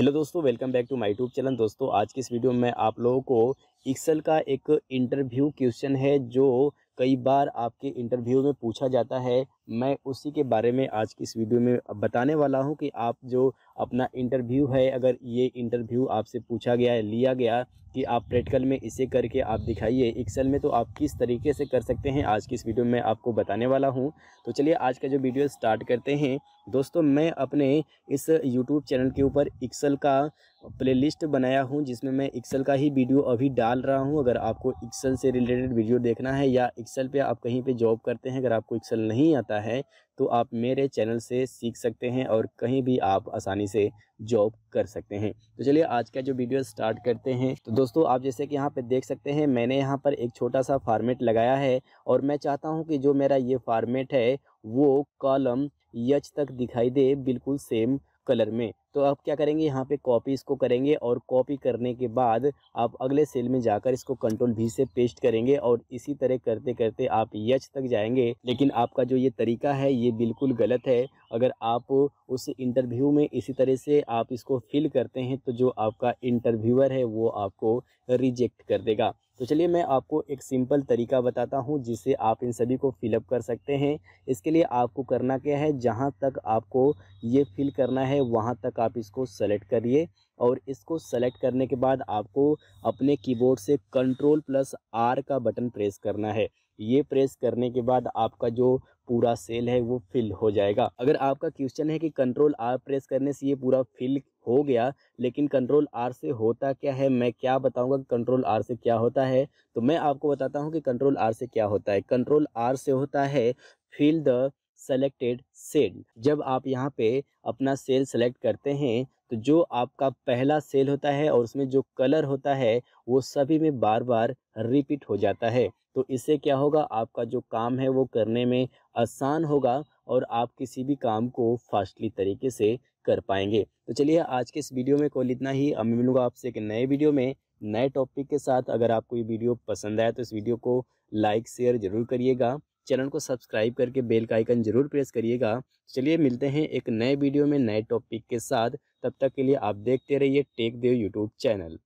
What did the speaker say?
hello दोस्तों welcome back to my YouTube channel दोस्तों आज की इस वीडियो में आप लोगों को एक्सेल का एक इंटरव्यू क्वेश्चन है जो कई बार आपके इंटरव्यू में पूछा जाता है मैं उसी के बारे में आज की इस वीडियो में बताने वाला हूं कि आप जो अपना इंटरव्यू है अगर ये इंटरव्यू आपसे पूछा गया है लिया गया कि आप प्रैक्टिकल में इसे करके आप दिखाइए एक्सेल में तो आप किस तरीके से कर सकते हैं आज की इस वीडियो में आपको बताने वाला हूं तो चलिए आज का जो वीडियो स्टार्ट करते हैं दोस्तों मैं अपने इस यूट्यूब चैनल के ऊपर एक्सेल का प्लेलिस्ट बनाया हूँ जिसमें मैं एक्सेल का ही वीडियो अभी डाल रहा हूँ अगर आपको एक्सेल से रिलेटेड वीडियो देखना है या एक्सेल पर आप कहीं पर जॉब करते हैं अगर आपको एक्सेल नहीं आता सकता है तो आप मेरे चैनल से सीख सकते हैं और कहीं भी आप आसानी से जॉब कर सकते हैं तो चलिए आज का जो वीडियो स्टार्ट करते हैं तो दोस्तों आप जैसे कि यहाँ पे देख सकते हैं मैंने यहाँ पर एक छोटा सा फार्मेट लगाया है और मैं चाहता हूँ कि जो मेरा ये फार्मेट है वो कॉलम यच तक दिखाई दे बिल्कुल सेम कलर में तो आप क्या करेंगे यहाँ पे कॉपी इसको करेंगे और कॉपी करने के बाद आप अगले सेल में जाकर इसको कंट्रोल भी से पेस्ट करेंगे और इसी तरह करते करते आप यच तक जाएंगे लेकिन आपका जो ये तरीका है ये बिल्कुल गलत है अगर आप उस इंटरव्यू में इसी तरह से आप इसको फिल करते हैं तो जो आपका इंटरव्यूअर है वो आपको रिजेक्ट कर देगा तो चलिए मैं आपको एक सिंपल तरीका बताता हूँ जिससे आप इन सभी को फिलअप कर सकते हैं इसके लिए आपको करना क्या है जहाँ तक आपको ये फिल करना है वहाँ तक आप इसको सेलेक्ट करिए और इसको सेलेक्ट करने के बाद आपको अपने कीबोर्ड से कंट्रोल प्लस आर का बटन प्रेस करना है ये प्रेस करने के बाद आपका जो पूरा सेल है वो फिल हो जाएगा अगर आपका क्वेश्चन है कि कंट्रोल आर प्रेस करने से ये पूरा फिल हो गया लेकिन कंट्रोल आर से होता क्या है मैं क्या बताऊंगा कंट्रोल आर से क्या होता है तो मैं आपको बताता हूं कि कंट्रोल आर से क्या होता है कंट्रोल आर से होता है फिल द सेलेक्टेड सेल जब आप यहाँ पे अपना सेल सेलेक्ट करते हैं तो जो आपका पहला सेल होता है और उसमें जो कलर होता है वो सभी में बार बार रिपीट हो जाता है तो इससे क्या होगा आपका जो काम है वो करने में आसान होगा और आप किसी भी काम को फास्टली तरीके से कर पाएंगे तो चलिए आज के इस वीडियो में कॉल इतना ही अब मैं आपसे एक नए वीडियो में नए टॉपिक के साथ अगर आपको ये वीडियो पसंद आया तो इस वीडियो को लाइक शेयर ज़रूर करिएगा चैनल को सब्सक्राइब करके बेल का आइकन ज़रूर प्रेस करिएगा चलिए मिलते हैं एक नए वीडियो में नए टॉपिक के साथ तब तक के लिए आप देखते रहिए टेक देव यूट्यूब चैनल